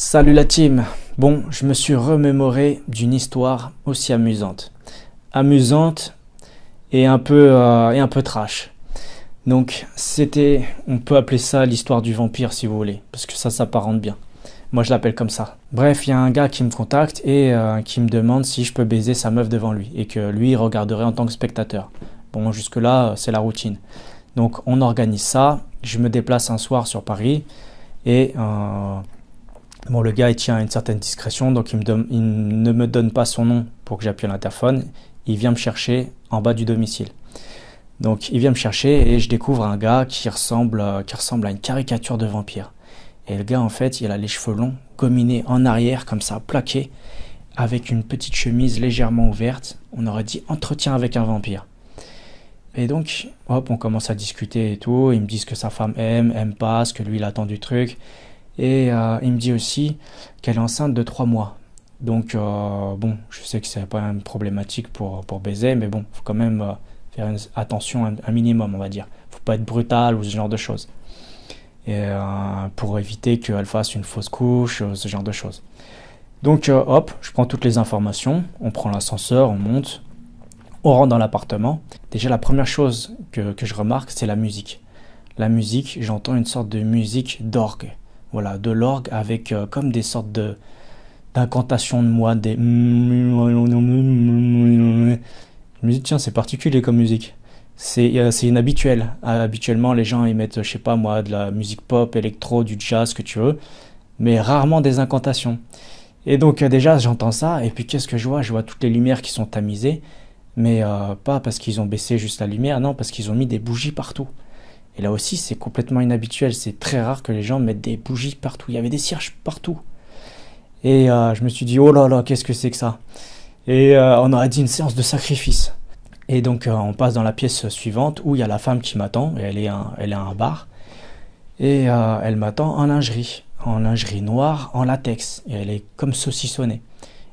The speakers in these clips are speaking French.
Salut la team. Bon, je me suis remémoré d'une histoire aussi amusante. Amusante et un peu, euh, et un peu trash. Donc c'était, on peut appeler ça l'histoire du vampire si vous voulez, parce que ça s'apparente bien. Moi je l'appelle comme ça. Bref, il y a un gars qui me contacte et euh, qui me demande si je peux baiser sa meuf devant lui et que lui regarderait en tant que spectateur. Bon, jusque-là, c'est la routine. Donc on organise ça, je me déplace un soir sur Paris et... Euh, Bon, le gars, il tient à une certaine discrétion, donc il, ne me donne pas son nom pour que j'appuie à l'interphone. Il vient me chercher en bas du domicile. Donc, il vient me chercher et je découvre un gars qui ressemble, euh, qui ressemble à une caricature de vampire. Et le gars, en fait, il a les cheveux longs, gominés en arrière, comme ça, plaqués, avec une petite chemise légèrement ouverte. On aurait dit entretien avec un vampire. Et donc, hop, on commence à discuter et tout. Ils me disent que sa femme aime, aime pas, ce que lui, il attend du truc. Et euh, il me dit aussi qu'elle est enceinte de 3 mois. Donc, euh, bon, je sais que c'est pas une problématique pour, baiser, mais bon, faut quand même euh, faire attention un, un, minimum, on va dire. Faut pas être brutal ou ce genre de choses. Et, pour éviter qu'elle fasse une fausse couche, ce genre de choses. Donc, hop, je prends toutes les informations, on prend l'ascenseur, on monte, on rentre dans l'appartement. Déjà, la première chose que je remarque, c'est la musique. La musique, j'entends une sorte de musique d'orgue. Voilà, de l'orgue avec euh, comme des sortes de d'incantations de moi, des... Je tiens, c'est particulier comme musique. C'est euh, inhabituel. Euh, habituellement, les gens, ils mettent, je sais pas moi, de la musique pop, électro, du jazz, ce que tu veux, mais rarement des incantations. Et donc, déjà, j'entends ça, et puis qu'est-ce que je vois Je vois toutes les lumières qui sont tamisées, mais pas parce qu'ils ont baissé juste la lumière, non, parce qu'ils ont mis des bougies partout. Et là aussi, c'est complètement inhabituel. C'est très rare que les gens mettent des bougies partout. Il y avait des cierges partout. Et euh, je me suis dit, oh là là, qu'est-ce que c'est que ça Et euh, on aurait dit une séance de sacrifice. Et donc, euh, on passe dans la pièce suivante où il y a la femme qui m'attend. Et elle est, elle est à un bar. Et elle m'attend en lingerie. En lingerie noire, en latex. Et elle est comme saucissonnée.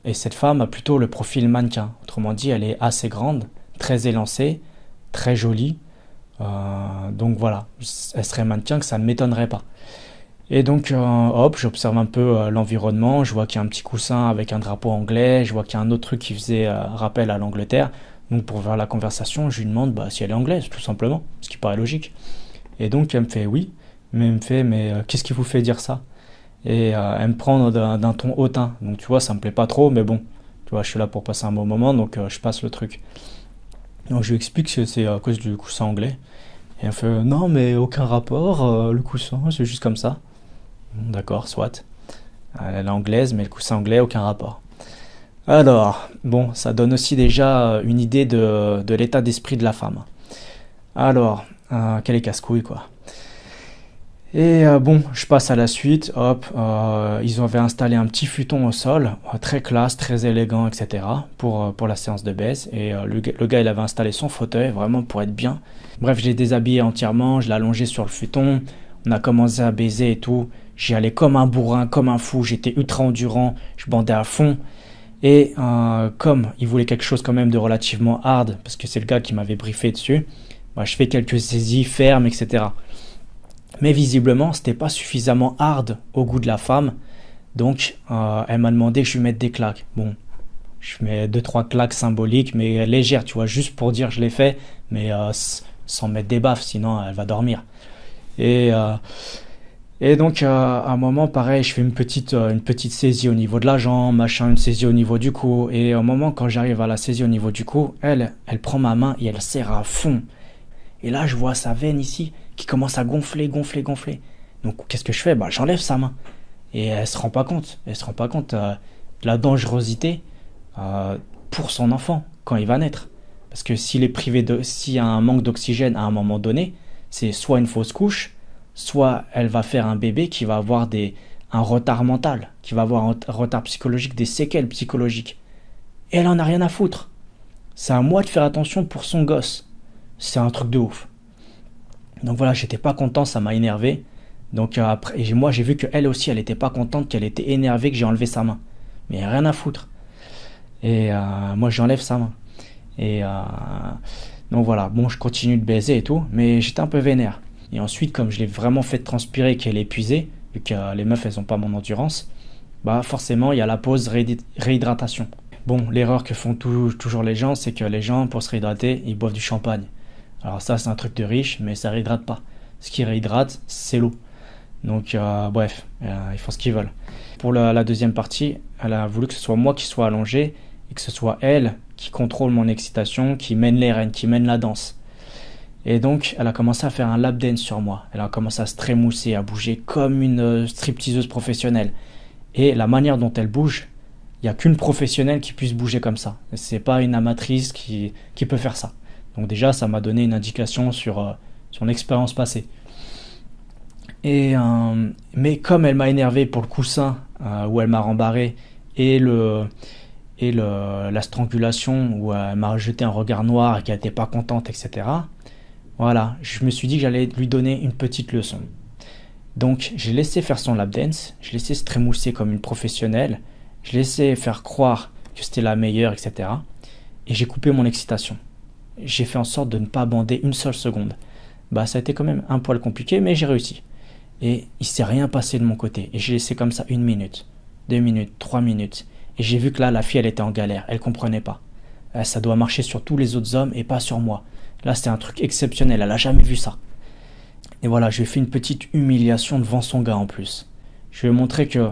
Et cette femme a plutôt le profil mannequin. Autrement dit, elle est assez grande, très élancée, très jolie euh, donc voilà, elle serait maintien que ça ne m'étonnerait pas. Et donc, euh, hop, j'observe un peu euh, l'environnement. Je vois qu'il y a un petit coussin avec un drapeau anglais. Je vois qu'il y a un autre truc qui faisait rappel à l'Angleterre. Donc, pour voir la conversation, je lui demande bah, si elle est anglaise, tout simplement, ce qui paraît logique. Et donc, elle me fait oui, mais elle me fait mais qu'est-ce qui vous fait dire ça Et elle me prend d'un ton hautain. Donc, tu vois, ça me plaît pas trop, mais bon, tu vois, je suis là pour passer un bon moment, donc je passe le truc. Donc je lui explique que c'est à cause du coussin anglais. Et elle fait Non, mais aucun rapport, euh, le coussin, c'est juste comme ça. D'accord, soit. Elle est anglaise, mais le coussin anglais, aucun rapport. Alors, bon, ça donne aussi déjà une idée de, l'état d'esprit de la femme. Alors, euh, qu'elle est casse-couille, quoi. Et euh, bon, je passe à la suite. Hop, euh, ils avaient installé un petit futon au sol, euh, très classe, très élégant, etc. pour, pour la séance de baisse. Et le, gars, il avait installé son fauteuil vraiment pour être bien. Bref, j'ai déshabillé entièrement, je l'ai allongé sur le futon. On a commencé à baiser et tout. J'y allais comme un bourrin, comme un fou. J'étais ultra endurant, je bandais à fond. Et comme il voulait quelque chose quand même de relativement hard, parce que c'est le gars qui m'avait briefé dessus, bah, je fais quelques saisies fermes, etc. Mais visiblement, c'était pas suffisamment hard au goût de la femme. Donc, euh, elle m'a demandé que je lui mette des claques. Bon, je mets deux trois claques symboliques, mais légères, tu vois, juste pour dire je l'ai fait, mais euh, sans mettre des baffes, sinon euh, elle va dormir. Et et donc à un moment, pareil, je fais une petite une petite saisie au niveau de la jambe, machin, une saisie au niveau du cou. Et au moment quand j'arrive à la saisie au niveau du cou, elle, elle prend ma main et elle serre à fond. Et là, je vois sa veine ici qui commence à gonfler, gonfler, gonfler. Donc, qu'est-ce que je fais bah, J'enlève sa main. Et elle se rend pas compte. Elle se rend pas compte euh, de la dangerosité euh, pour son enfant quand il va naître. Parce que s'il est privé de. S'il y a un manque d'oxygène à un moment donné, c'est soit une fausse couche, soit elle va faire un bébé qui va avoir des, un retard mental, qui va avoir un retard psychologique, des séquelles psychologiques. Et elle en a rien à foutre. C'est à moi de faire attention pour son gosse c'est un truc de ouf. Donc voilà, j'étais pas content, ça m'a énervé. Donc euh, après, moi j'ai vu qu'elle aussi, elle était pas contente, qu'elle était énervée que j'ai enlevé sa main. Mais rien à foutre. Et euh, moi j'enlève sa main. Et euh, donc voilà, bon, je continue de baiser et tout, mais j'étais un peu vénère. Et ensuite, comme je l'ai vraiment fait transpirer, qu'elle est épuisée, vu que les meufs elles ont pas mon endurance, bah forcément il y a la pause réhydratation. Bon, l'erreur que font toujours les gens, c'est que les gens, pour se réhydrater, ils boivent du champagne. Alors ça, c'est un truc de riche, mais ça réhydrate pas. Ce qui réhydrate, c'est l'eau. Donc euh, bref, euh, ils font ce qu'ils veulent. Pour la, deuxième partie, elle a voulu que ce soit moi qui soit allongé et que ce soit elle qui contrôle mon excitation, qui mène les rênes, qui mène la danse. Et donc, elle a commencé à faire un lap dance sur moi. Elle a commencé à se trémousser, à bouger comme une euh, stripteaseuse professionnelle. Et la manière dont elle bouge, il n'y a qu'une professionnelle qui puisse bouger comme ça. C'est pas une amatrice qui, qui peut faire ça. Donc déjà, ça m'a donné une indication sur euh, son expérience passée. Et, euh, mais comme elle m'a énervé pour le coussin euh, où elle m'a rembarré et, le, et le, la strangulation où elle m'a jeté un regard noir et qu'elle n'était pas contente, etc. Voilà, je me suis dit que j'allais lui donner une petite leçon. Donc j'ai laissé faire son lap dance, j'ai laissé se trémousser comme une professionnelle, j'ai laissé faire croire que c'était la meilleure, etc. Et j'ai coupé mon excitation j'ai fait en sorte de ne pas bander une seule seconde. Bah, ça a été quand même un poil compliqué, mais j'ai réussi. Et il s'est rien passé de mon côté. Et j'ai laissé comme ça une minute, deux minutes, trois minutes. Et j'ai vu que là, la fille, elle était en galère. Elle comprenait pas. Euh, ça doit marcher sur tous les autres hommes et pas sur moi. Là, c'était un truc exceptionnel. Elle n'a jamais vu ça. Et voilà, je lui ai fait une petite humiliation devant son gars en plus. Je lui ai que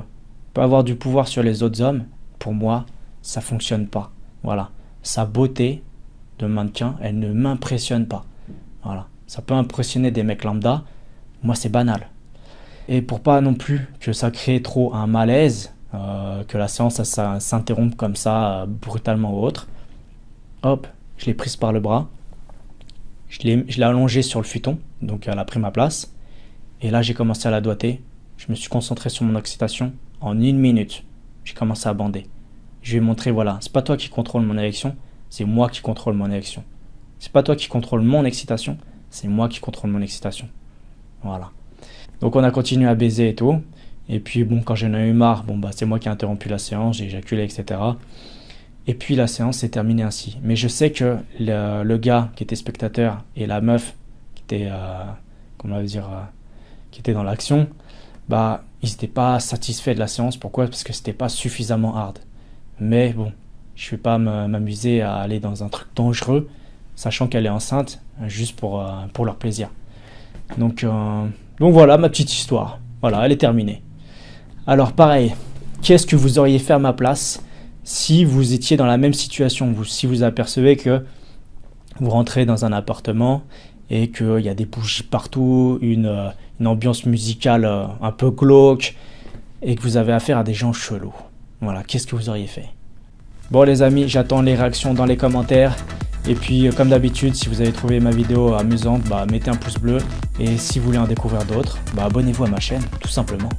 pas avoir du pouvoir sur les autres hommes, pour moi, ça fonctionne pas. Voilà. Sa beauté, de maintien, elle ne m'impressionne pas. Voilà. Ça peut impressionner des mecs lambda. Moi, c'est banal. Et pour pas non plus que ça crée trop un malaise, euh, que la séance s'interrompe comme ça, euh, brutalement ou autre, hop, je l'ai prise par le bras, je l'ai allongée sur le futon, donc elle a pris ma place. Et là, j'ai commencé à la doigter. Je me suis concentré sur mon excitation. En une minute, j'ai commencé à bander. Je lui ai montré, voilà, c'est pas toi qui contrôle mon érection c'est moi qui contrôle mon élection. C'est pas toi qui contrôle mon excitation, c'est moi qui contrôle mon excitation. Voilà. Donc on a continué à baiser et tout. Et puis bon, quand j'en ai eu marre, bon bah c'est moi qui ai interrompu la séance, j'ai éjaculé, etc. Et puis la séance s'est terminée ainsi. Mais je sais que le, gars qui était spectateur et la meuf qui était, euh, comment dire, euh, qui était dans l'action, bah ils n'étaient pas satisfaits de la séance. Pourquoi Parce que c'était pas suffisamment hard. Mais bon, je ne vais pas m'amuser à aller dans un truc dangereux, sachant qu'elle est enceinte, euh, juste pour, euh, pour leur plaisir. Donc, euh, donc voilà ma petite histoire. Voilà, elle est terminée. Alors pareil, qu'est-ce que vous auriez fait à ma place si vous étiez dans la même situation, si vous apercevez que vous rentrez dans un appartement et qu'il y a des bougies partout, une, ambiance musicale un peu glauque, et que vous avez affaire à des gens chelous. Voilà, qu'est-ce que vous auriez fait Bon les amis, j'attends les réactions dans les commentaires. Et puis euh, comme d'habitude, si vous avez trouvé ma vidéo amusante, bah, mettez un pouce bleu. Et si vous voulez en découvrir d'autres, bah, abonnez-vous à ma chaîne, tout simplement.